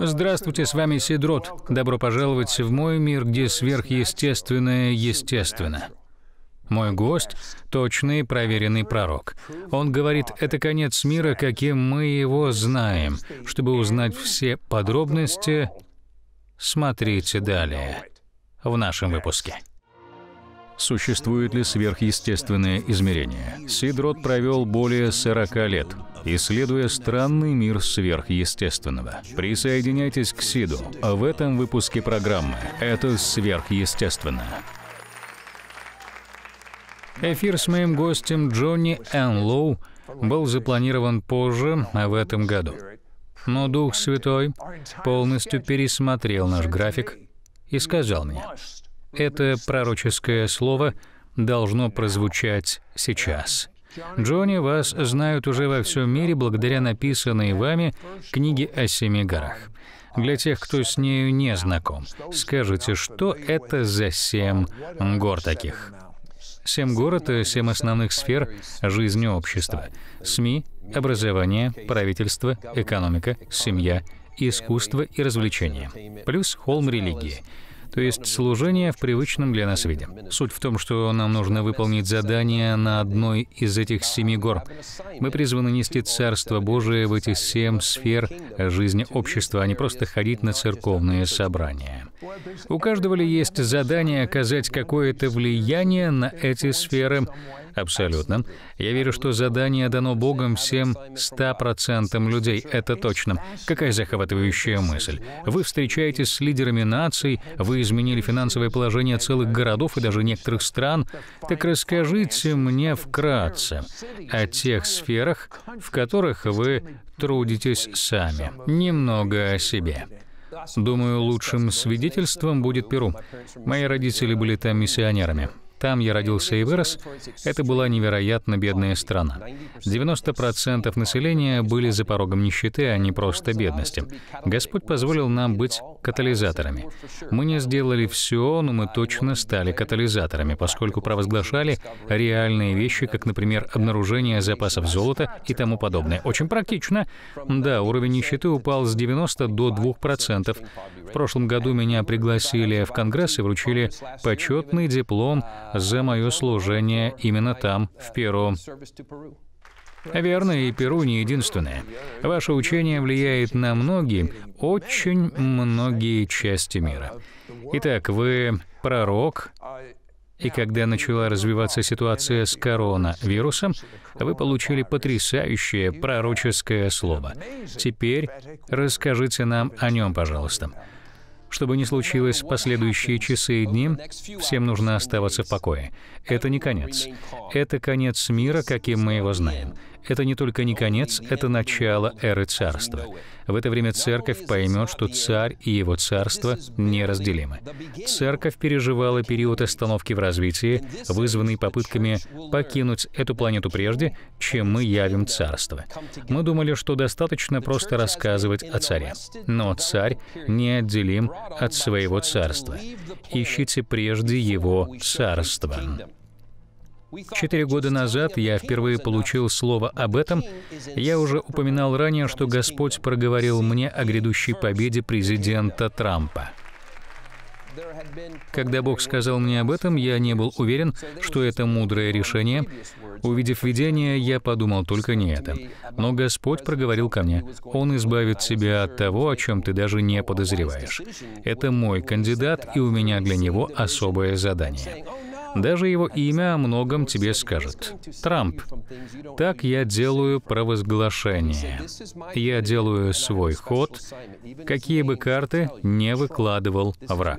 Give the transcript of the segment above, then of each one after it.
Здравствуйте, с вами Сидрот. Добро пожаловать в мой мир, где сверхъестественное естественно. Мой гость — точный, проверенный пророк. Он говорит, это конец мира, каким мы его знаем. Чтобы узнать все подробности, смотрите далее в нашем выпуске. Существует ли сверхъестественное измерение? Сидрот провел более 40 лет, исследуя странный мир сверхъестественного. Присоединяйтесь к Сиду в этом выпуске программы «Это сверхъестественно». Эфир с моим гостем Джонни Энлоу был запланирован позже, а в этом году. Но Дух Святой полностью пересмотрел наш график и сказал мне, это пророческое слово должно прозвучать сейчас. Джонни, вас знают уже во всем мире благодаря написанной вами книге о семи горах. Для тех, кто с нею не знаком, скажите, что это за семь гор таких? Семь гор — это семь основных сфер жизни общества. СМИ, образование, правительство, экономика, семья, искусство и развлечения. Плюс холм религии — то есть служение в привычном для нас виде. Суть в том, что нам нужно выполнить задание на одной из этих семи гор. Мы призваны нести Царство Божие в эти семь сфер жизни общества, а не просто ходить на церковные собрания. У каждого ли есть задание оказать какое-то влияние на эти сферы, Абсолютно. Я верю, что задание дано Богом всем 100% людей. Это точно. Какая захватывающая мысль. Вы встречаетесь с лидерами наций, вы изменили финансовое положение целых городов и даже некоторых стран. Так расскажите мне вкратце о тех сферах, в которых вы трудитесь сами. Немного о себе. Думаю, лучшим свидетельством будет Перу. Мои родители были там миссионерами. Там я родился и вырос. Это была невероятно бедная страна. 90% населения были за порогом нищеты, а не просто бедности. Господь позволил нам быть катализаторами. Мы не сделали все, но мы точно стали катализаторами, поскольку провозглашали реальные вещи, как, например, обнаружение запасов золота и тому подобное. Очень практично. Да, уровень нищеты упал с 90 до 2%. В прошлом году меня пригласили в Конгресс и вручили почетный диплом за мое служение именно там, в Перу. Верно, и Перу не единственное. Ваше учение влияет на многие, очень многие части мира. Итак, вы пророк, и когда начала развиваться ситуация с коронавирусом, вы получили потрясающее пророческое слово. Теперь расскажите нам о нем, пожалуйста. Чтобы не случилось в последующие часы и дни, всем нужно оставаться в покое. Это не конец. Это конец мира, каким мы его знаем. Это не только не конец, это начало эры царства. В это время церковь поймет, что царь и его царство неразделимы. Церковь переживала период остановки в развитии, вызванный попытками покинуть эту планету прежде, чем мы явим царство. Мы думали, что достаточно просто рассказывать о царе. Но царь неотделим от своего царства. Ищите прежде его царство. Четыре года назад я впервые получил слово об этом. Я уже упоминал ранее, что Господь проговорил мне о грядущей победе президента Трампа. Когда Бог сказал мне об этом, я не был уверен, что это мудрое решение. Увидев видение, я подумал только не это. Но Господь проговорил ко мне, «Он избавит тебя от того, о чем ты даже не подозреваешь. Это мой кандидат, и у меня для него особое задание». Даже его имя о многом тебе скажет. Трамп. Так я делаю провозглашение. Я делаю свой ход, какие бы карты не выкладывал враг.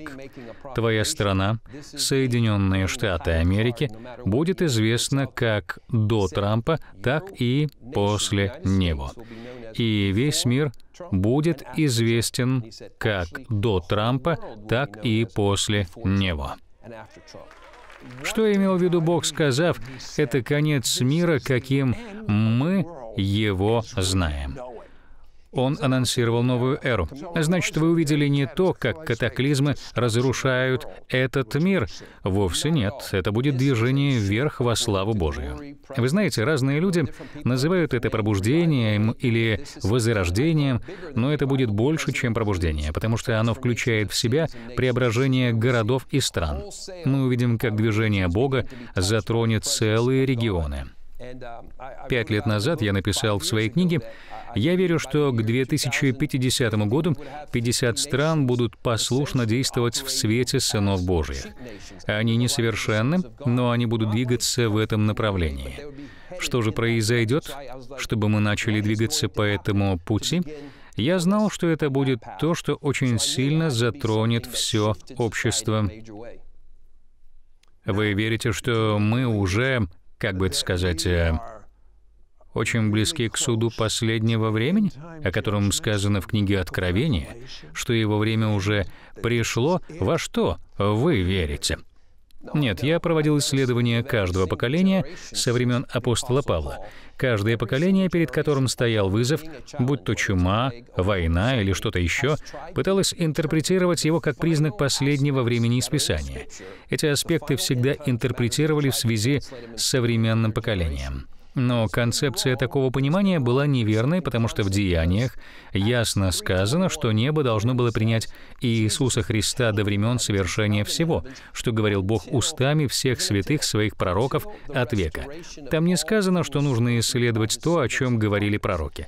Твоя страна, Соединенные Штаты Америки, будет известна как до Трампа, так и после него. И весь мир будет известен как до Трампа, так и после него. Что имел в виду Бог, сказав, это конец мира, каким мы его знаем? он анонсировал новую эру. Значит, вы увидели не то, как катаклизмы разрушают этот мир. Вовсе нет. Это будет движение вверх во славу Божию. Вы знаете, разные люди называют это пробуждением или возрождением, но это будет больше, чем пробуждение, потому что оно включает в себя преображение городов и стран. Мы увидим, как движение Бога затронет целые регионы. Пять лет назад я написал в своей книге я верю, что к 2050 году 50 стран будут послушно действовать в свете сынов Божьих. Они несовершенны, но они будут двигаться в этом направлении. Что же произойдет, чтобы мы начали двигаться по этому пути? Я знал, что это будет то, что очень сильно затронет все общество. Вы верите, что мы уже, как бы это сказать, э, очень близки к суду последнего времени, о котором сказано в книге Откровения, что его время уже пришло, во что вы верите. Нет, я проводил исследования каждого поколения со времен апостола Павла. Каждое поколение, перед которым стоял вызов, будь то чума, война или что-то еще, пыталось интерпретировать его как признак последнего времени из Эти аспекты всегда интерпретировали в связи с современным поколением. Но концепция такого понимания была неверной, потому что в Деяниях ясно сказано, что небо должно было принять Иисуса Христа до времен совершения всего, что говорил Бог устами всех святых своих пророков от века. Там не сказано, что нужно исследовать то, о чем говорили пророки.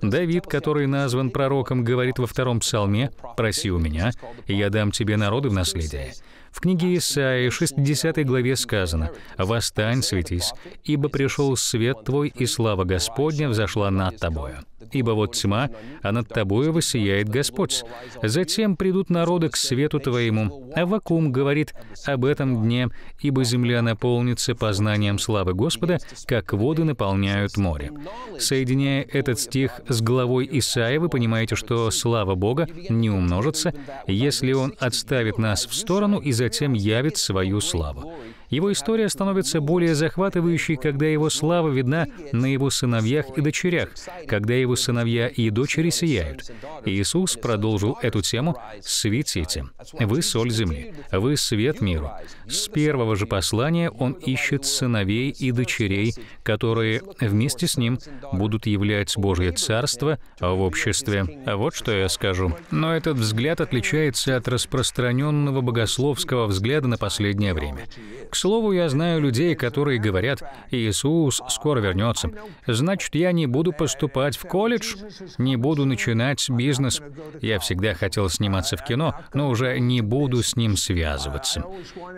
Давид, который назван пророком, говорит во втором псалме «Проси у меня, и я дам тебе народы в наследие». В книге Исаии, 60 главе сказано, «Восстань, светись, ибо пришел свет твой, и слава Господня взошла над тобою». Ибо вот тьма, а над тобою воссияет Господь. Затем придут народы к свету твоему. А Вакум говорит об этом дне, ибо земля наполнится познанием славы Господа, как воды наполняют море. Соединяя этот стих с главой Исаия, вы понимаете, что слава Бога не умножится, если Он отставит нас в сторону и затем явит свою славу. Его история становится более захватывающей, когда его слава видна на его сыновьях и дочерях, когда его сыновья и дочери сияют. Иисус продолжил эту тему «Светите, вы соль земли, вы свет миру». С первого же послания он ищет сыновей и дочерей, которые вместе с ним будут являть Божье Царство в обществе. Вот что я скажу. Но этот взгляд отличается от распространенного богословского взгляда на последнее время. К слову, я знаю людей, которые говорят, Иисус скоро вернется. Значит, я не буду поступать в колледж, не буду начинать бизнес. Я всегда хотел сниматься в кино, но уже не буду с ним связываться.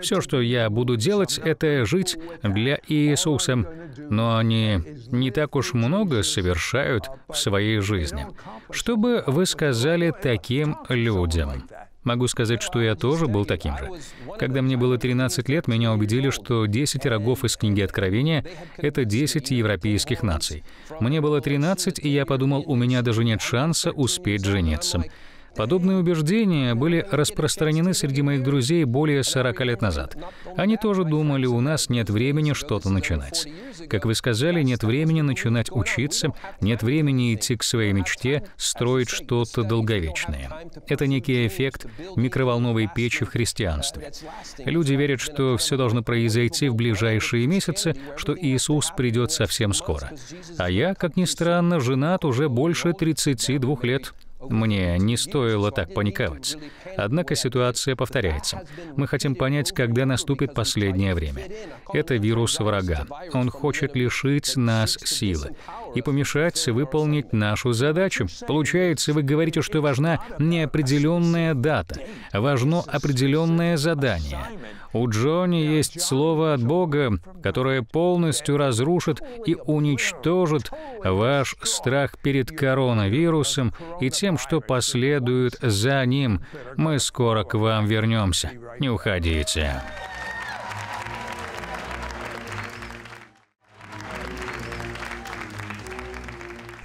Все, что я буду делать, это жить для Иисуса. Но они не так уж много совершают в своей жизни. Что бы вы сказали таким людям? Могу сказать, что я тоже был таким же. Когда мне было 13 лет, меня убедили, что 10 рогов из книги Откровения — это 10 европейских наций. Мне было 13, и я подумал, у меня даже нет шанса успеть жениться. Подобные убеждения были распространены среди моих друзей более 40 лет назад. Они тоже думали, у нас нет времени что-то начинать. Как вы сказали, нет времени начинать учиться, нет времени идти к своей мечте, строить что-то долговечное. Это некий эффект микроволновой печи в христианстве. Люди верят, что все должно произойти в ближайшие месяцы, что Иисус придет совсем скоро. А я, как ни странно, женат уже больше 32 лет. Мне не стоило так паниковать. Однако ситуация повторяется. Мы хотим понять, когда наступит последнее время. Это вирус врага. Он хочет лишить нас силы и помешать выполнить нашу задачу. Получается, вы говорите, что важна неопределенная дата, важно определенное задание. У Джонни есть слово от Бога, которое полностью разрушит и уничтожит ваш страх перед коронавирусом и тем, что последует за ним. Мы мы скоро к вам вернемся. Не уходите.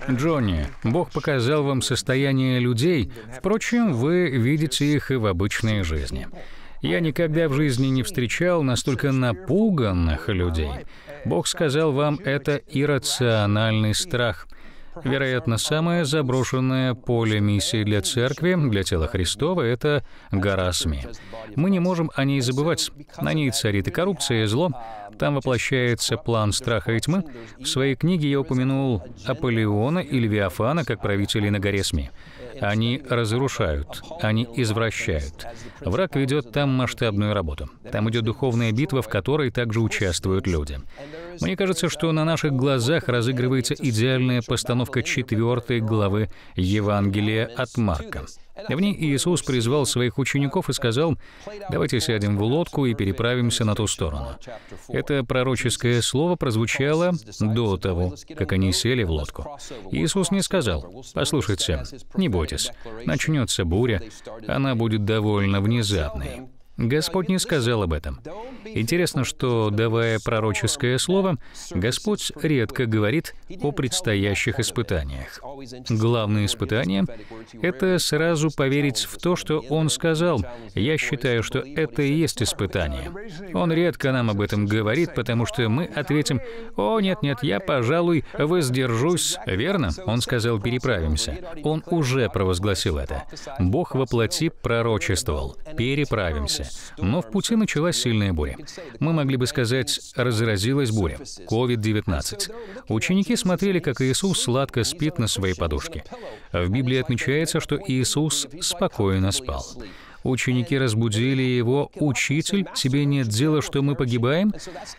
Джонни, Бог показал вам состояние людей, впрочем, вы видите их и в обычной жизни. Я никогда в жизни не встречал настолько напуганных людей. Бог сказал вам, это иррациональный страх. Вероятно, самое заброшенное поле миссии для церкви, для тела Христова — это гора СМИ. Мы не можем о ней забывать. На ней царит и коррупция, и зло. Там воплощается план страха и тьмы. В своей книге я упомянул Аполеона и Левиафана как правителей на горе СМИ. Они разрушают, они извращают. Враг ведет там масштабную работу. Там идет духовная битва, в которой также участвуют люди. Мне кажется, что на наших глазах разыгрывается идеальная постановка четвертой главы Евангелия от Марка. В ней Иисус призвал своих учеников и сказал, «Давайте сядем в лодку и переправимся на ту сторону». Это пророческое слово прозвучало до того, как они сели в лодку. Иисус не сказал, «Послушайте, не бойтесь, начнется буря, она будет довольно внезапной». Господь не сказал об этом. Интересно, что, давая пророческое слово, Господь редко говорит о предстоящих испытаниях. Главное испытание — это сразу поверить в то, что Он сказал. Я считаю, что это и есть испытание. Он редко нам об этом говорит, потому что мы ответим, «О, нет-нет, я, пожалуй, воздержусь». Верно? Он сказал, «Переправимся». Он уже провозгласил это. Бог воплоти пророчествовал. «Переправимся» месяце. Но в пути началась сильная буря. Мы могли бы сказать, разразилась буря. COVID-19. Ученики смотрели, как Иисус сладко спит на своей подушке. В Библии отмечается, что Иисус спокойно спал. Ученики разбудили его. Учитель, тебе нет дела, что мы погибаем?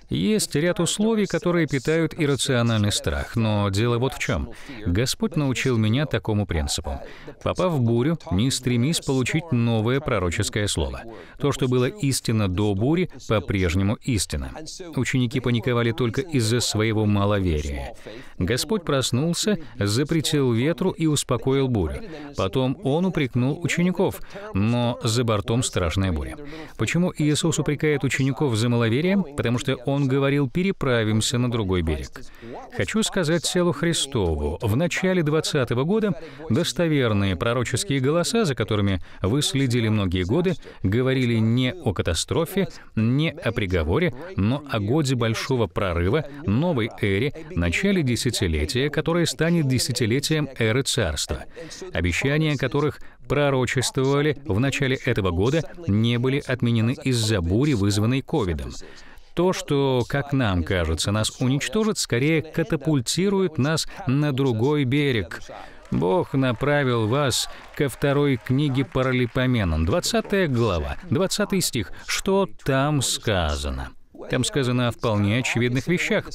Есть ряд условий, которые питают иррациональный страх. Но дело вот в чем. Господь научил меня такому принципу. Попав в бурю, не стремись получить новое пророческое слово. То, что было истинно до бури, по-прежнему истина. Ученики паниковали только из-за своего маловерия. Господь проснулся, запретил ветру и успокоил бурю. Потом он упрекнул учеников, но за бортом страшная буря. Почему Иисус упрекает учеников за маловерие? Потому что Он говорил, переправимся на другой берег. Хочу сказать селу Христову, в начале 20 -го года достоверные пророческие голоса, за которыми вы следили многие годы, говорили не о катастрофе, не о приговоре, но о годе большого прорыва, новой эре, начале десятилетия, которое станет десятилетием эры царства, обещания которых пророчествовали в начале этого года, не были отменены из-за бури, вызванной ковидом. То, что, как нам кажется, нас уничтожит, скорее катапультирует нас на другой берег. Бог направил вас ко второй книге Паралипоменон, 20 глава, 20 стих. Что там сказано? Там сказано о вполне очевидных вещах.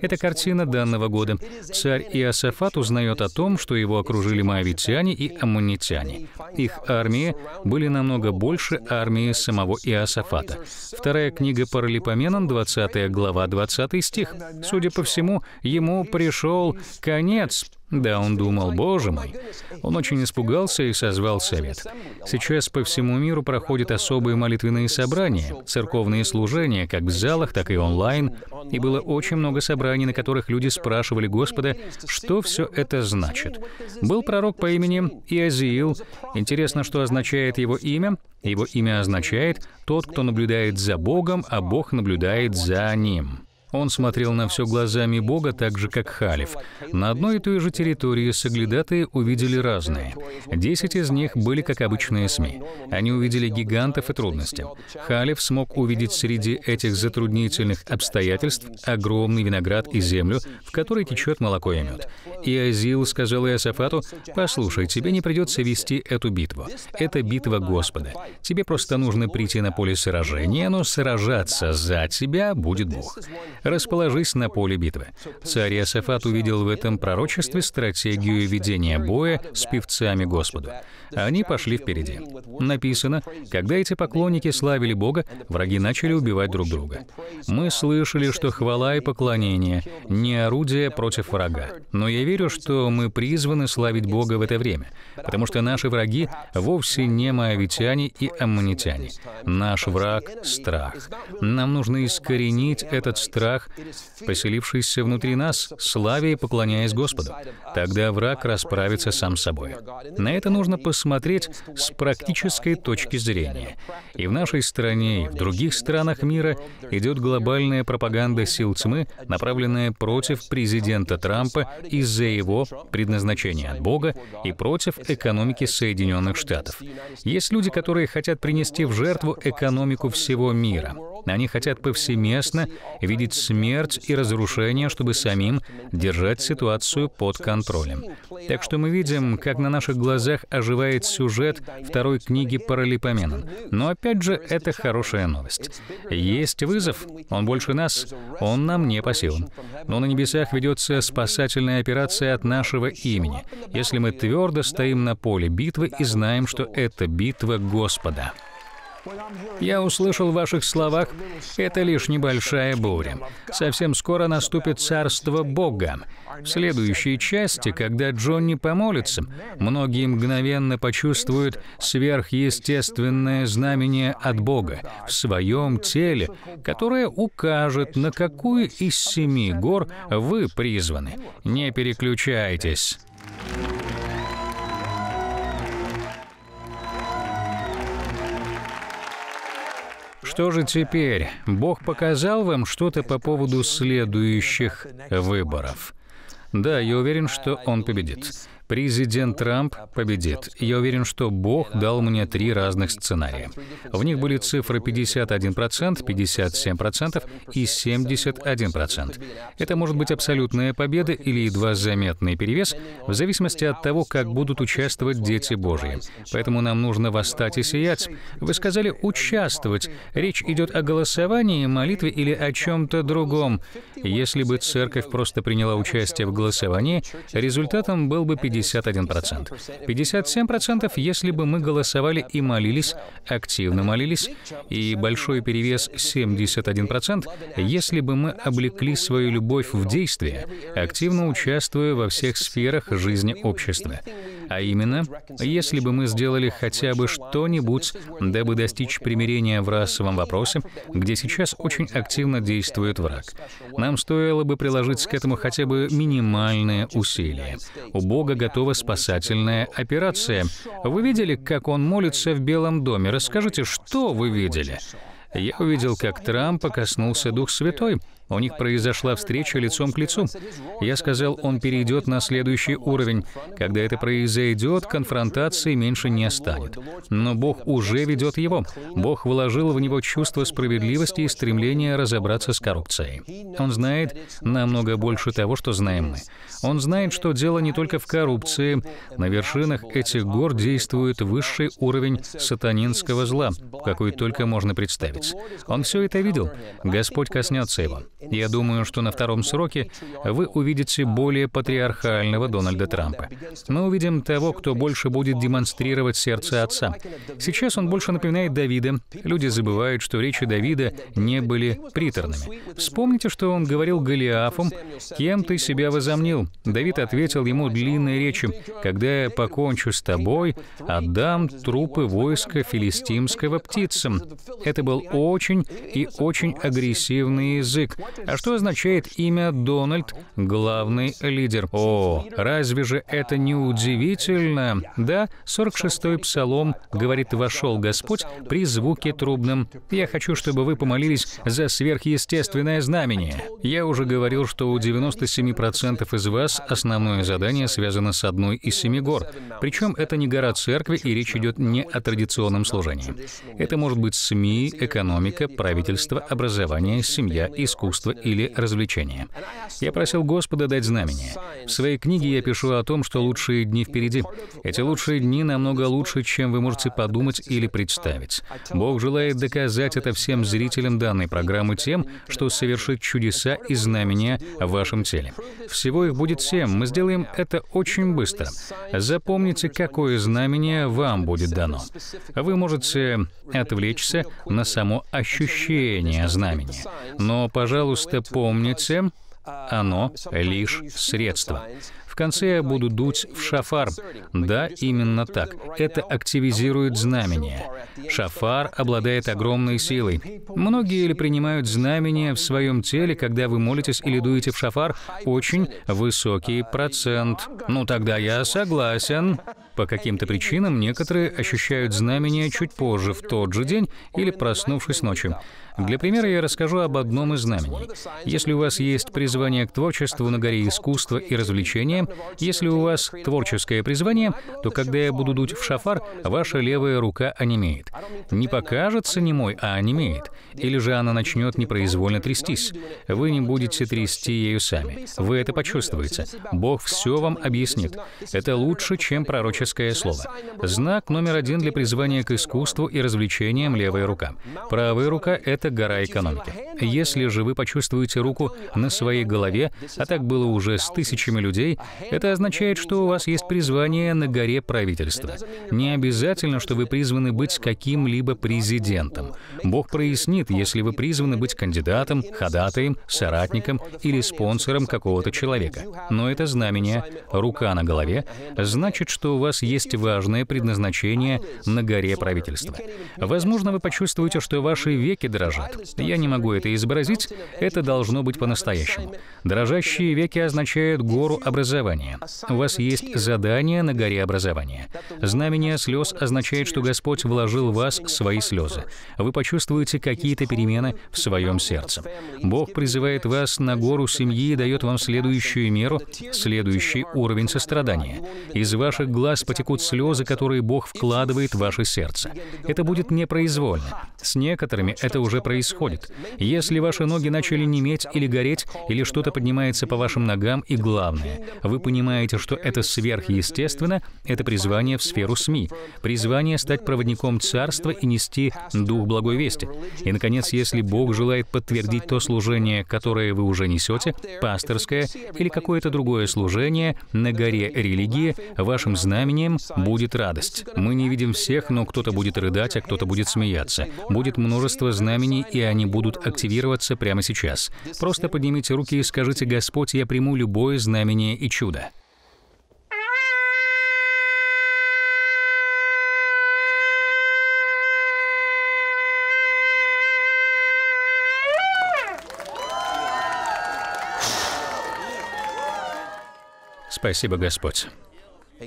Это картина данного года. Царь Иосафат узнает о том, что его окружили моавитяне и аммонитяне. Их армии были намного больше армии самого Иосафата. Вторая книга Паралипоменон, 20 глава, 20 стих. Судя по всему, ему пришел конец, да, он думал, «Боже мой!» Он очень испугался и созвал совет. Сейчас по всему миру проходят особые молитвенные собрания, церковные служения, как в залах, так и онлайн, и было очень много собраний, на которых люди спрашивали Господа, что все это значит. Был пророк по имени Иазиил. Интересно, что означает его имя? Его имя означает «тот, кто наблюдает за Богом, а Бог наблюдает за ним». Он смотрел на все глазами Бога, так же, как Халиф. На одной и той же территории соглядатые увидели разные. Десять из них были как обычные СМИ. Они увидели гигантов и трудности. Халиф смог увидеть среди этих затруднительных обстоятельств огромный виноград и землю, в которой течет молоко и мед. И Азил сказал Иосафату, «Послушай, тебе не придется вести эту битву. Это битва Господа. Тебе просто нужно прийти на поле сражения, но сражаться за тебя будет Бог» расположись на поле битвы. Царь Иосафат увидел в этом пророчестве стратегию ведения боя с певцами Господу. Они пошли впереди. Написано, когда эти поклонники славили Бога, враги начали убивать друг друга. Мы слышали, что хвала и поклонение — не орудие против врага. Но я верю, что мы призваны славить Бога в это время, потому что наши враги вовсе не моавитяне и аммонитяне. Наш враг — страх. Нам нужно искоренить этот страх страх, поселившийся внутри нас, славя и поклоняясь Господу. Тогда враг расправится сам с собой. На это нужно посмотреть с практической точки зрения. И в нашей стране, и в других странах мира идет глобальная пропаганда сил тьмы, направленная против президента Трампа из-за его предназначения от Бога и против экономики Соединенных Штатов. Есть люди, которые хотят принести в жертву экономику всего мира. Они хотят повсеместно видеть смерть и разрушение, чтобы самим держать ситуацию под контролем. Так что мы видим, как на наших глазах оживает сюжет второй книги Паралипоменон. Но опять же, это хорошая новость. Есть вызов, он больше нас, он нам не по силам. Но на небесах ведется спасательная операция от нашего имени, если мы твердо стоим на поле битвы и знаем, что это битва Господа. Я услышал в ваших словах, это лишь небольшая буря. Совсем скоро наступит царство Бога. В следующей части, когда Джонни помолится, многие мгновенно почувствуют сверхъестественное знамение от Бога в своем теле, которое укажет, на какую из семи гор вы призваны. Не переключайтесь. Что же теперь? Бог показал вам что-то по поводу следующих выборов? Да, я уверен, что он победит. Президент Трамп победит. Я уверен, что Бог дал мне три разных сценария. В них были цифры 51%, 57% и 71%. Это может быть абсолютная победа или едва заметный перевес, в зависимости от того, как будут участвовать дети Божьи. Поэтому нам нужно восстать и сиять. Вы сказали «участвовать». Речь идет о голосовании, молитве или о чем-то другом. Если бы церковь просто приняла участие в голосовании, результатом был бы 50 51%. 57%, если бы мы голосовали и молились, активно молились, и большой перевес 71%, если бы мы облекли свою любовь в действие, активно участвуя во всех сферах жизни общества. А именно, если бы мы сделали хотя бы что-нибудь, дабы достичь примирения в расовом вопросе, где сейчас очень активно действует враг. Нам стоило бы приложить к этому хотя бы минимальные усилия. У Бога готова спасательная операция. Вы видели, как он молится в Белом доме? Расскажите, что вы видели? я увидел, как Трампа коснулся Дух Святой. У них произошла встреча лицом к лицу. Я сказал, он перейдет на следующий уровень. Когда это произойдет, конфронтации меньше не станет. Но Бог уже ведет его. Бог вложил в него чувство справедливости и стремление разобраться с коррупцией. Он знает намного больше того, что знаем мы. Он знает, что дело не только в коррупции. На вершинах этих гор действует высший уровень сатанинского зла, какой только можно представить конец. Он все это видел. Господь коснется его. Я думаю, что на втором сроке вы увидите более патриархального Дональда Трампа. Мы увидим того, кто больше будет демонстрировать сердце отца. Сейчас он больше напоминает Давида. Люди забывают, что речи Давида не были приторными. Вспомните, что он говорил Голиафу, «Кем ты себя возомнил?» Давид ответил ему длинной речью, «Когда я покончу с тобой, отдам трупы войска филистимского птицам». Это был очень и очень агрессивный язык. А что означает имя Дональд – главный лидер? О, разве же это не удивительно? Да, 46-й псалом говорит «Вошел Господь при звуке трубном». Я хочу, чтобы вы помолились за сверхъестественное знамение. Я уже говорил, что у 97% из вас основное задание связано с одной из семи гор. Причем это не гора церкви, и речь идет не о традиционном служении. Это может быть СМИ, экономика, экономика, правительство, образование, семья, искусство или развлечение. Я просил Господа дать знамение. В своей книге я пишу о том, что лучшие дни впереди. Эти лучшие дни намного лучше, чем вы можете подумать или представить. Бог желает доказать это всем зрителям данной программы тем, что совершит чудеса и знамения в вашем теле. Всего их будет семь. Мы сделаем это очень быстро. Запомните, какое знамение вам будет дано. Вы можете отвлечься на само самому ощущение знамения, Но, пожалуйста, помните, оно лишь средство. В конце я буду дуть в шафар. Да, именно так. Это активизирует знамение. Шафар обладает огромной силой. Многие или принимают знамение в своем теле, когда вы молитесь или дуете в шафар, очень высокий процент. Ну тогда я согласен. По каким-то причинам некоторые ощущают знамения чуть позже, в тот же день или проснувшись ночью. Для примера я расскажу об одном из знамений. Если у вас есть призвание к творчеству на горе искусства и развлечения, если у вас творческое призвание, то когда я буду дуть в шафар, ваша левая рука онемеет. Не покажется не мой, а онемеет. Или же она начнет непроизвольно трястись. Вы не будете трясти ею сами. Вы это почувствуете. Бог все вам объяснит. Это лучше, чем пророчество греческое слово. Знак номер один для призвания к искусству и развлечениям — левая рука. Правая рука — это гора экономики. Если же вы почувствуете руку на своей голове, а так было уже с тысячами людей, это означает, что у вас есть призвание на горе правительства. Не обязательно, что вы призваны быть каким-либо президентом. Бог прояснит, если вы призваны быть кандидатом, ходатаем, соратником или спонсором какого-то человека. Но это знамение, рука на голове, значит, что у вас вас есть важное предназначение на горе правительства. Возможно, вы почувствуете, что ваши веки дрожат. Я не могу это изобразить, это должно быть по-настоящему. Дрожащие веки означают гору образования. У вас есть задание на горе образования. Знамение слез означает, что Господь вложил в вас свои слезы. Вы почувствуете какие-то перемены в своем сердце. Бог призывает вас на гору семьи и дает вам следующую меру, следующий уровень сострадания. Из ваших глаз вас потекут слезы, которые Бог вкладывает в ваше сердце. Это будет непроизвольно. С некоторыми это уже происходит. Если ваши ноги начали неметь или гореть, или что-то поднимается по вашим ногам, и главное, вы понимаете, что это сверхъестественно, это призвание в сферу СМИ, призвание стать проводником Царства и нести Дух Благой Вести. И, наконец, если Бог желает подтвердить то служение, которое вы уже несете, пасторское или какое-то другое служение на горе религии, вашим знаменем временем будет радость. Мы не видим всех, но кто-то будет рыдать, а кто-то будет смеяться. Будет множество знамений, и они будут активироваться прямо сейчас. Просто поднимите руки и скажите, «Господь, я приму любое знамение и чудо». Спасибо, Господь.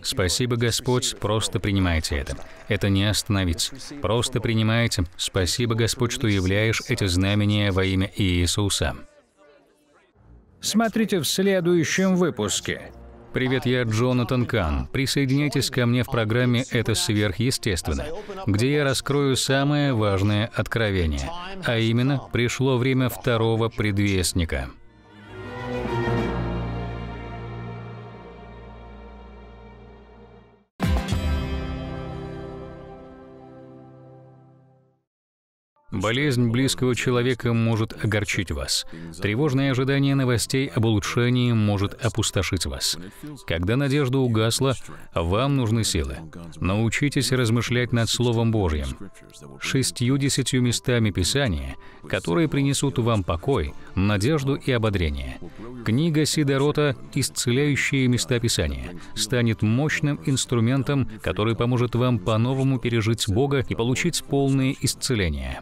Спасибо, Господь, просто принимайте это. Это не остановить. Просто принимайте. Спасибо, Господь, что являешь эти знамения во имя Иисуса. Смотрите в следующем выпуске. Привет, я Джонатан Кан. Присоединяйтесь ко мне в программе «Это сверхъестественно», где я раскрою самое важное откровение, а именно пришло время второго предвестника. Болезнь близкого человека может огорчить вас. Тревожное ожидание новостей об улучшении может опустошить вас. Когда надежда угасла, вам нужны силы. Научитесь размышлять над Словом Божьим. Шестью-десятью местами Писания, которые принесут вам покой, надежду и ободрение. Книга Сидорота «Исцеляющие места Писания» станет мощным инструментом, который поможет вам по-новому пережить Бога и получить полное исцеление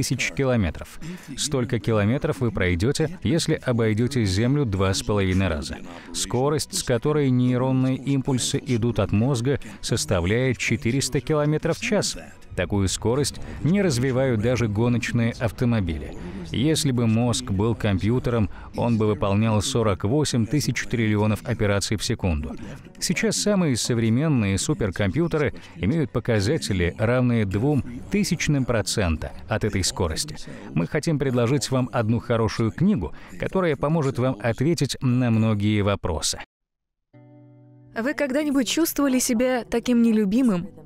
тысяч километров. Столько километров вы пройдете, если обойдете Землю два с половиной раза. Скорость, с которой нейронные импульсы идут от мозга, составляет 400 километров в час. Такую скорость не развивают даже гоночные автомобили. Если бы мозг был компьютером, он бы выполнял 48 тысяч триллионов операций в секунду. Сейчас самые современные суперкомпьютеры имеют показатели, равные двум тысячным процента от этой скорости. Мы хотим предложить вам одну хорошую книгу, которая поможет вам ответить на многие вопросы. Вы когда-нибудь чувствовали себя таким нелюбимым,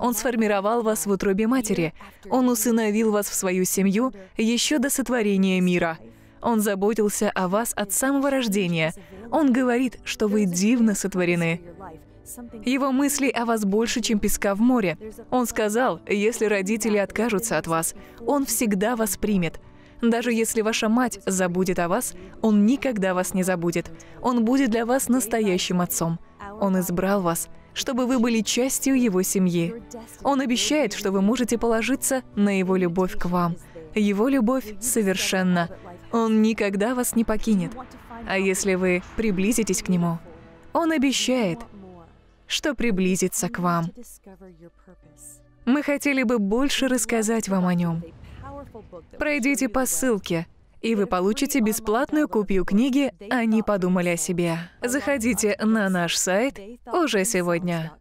он сформировал вас в утробе матери. Он усыновил вас в свою семью еще до сотворения мира. Он заботился о вас от самого рождения. Он говорит, что вы дивно сотворены. Его мысли о вас больше, чем песка в море. Он сказал, если родители откажутся от вас, он всегда вас примет. Даже если ваша мать забудет о вас, он никогда вас не забудет. Он будет для вас настоящим отцом. Он избрал вас – чтобы вы были частью его семьи. Он обещает, что вы можете положиться на его любовь к вам. Его любовь совершенна. Он никогда вас не покинет. А если вы приблизитесь к нему, он обещает, что приблизится к вам. Мы хотели бы больше рассказать вам о нем. Пройдите по ссылке и вы получите бесплатную копию книги «Они подумали о себе». Заходите на наш сайт уже сегодня.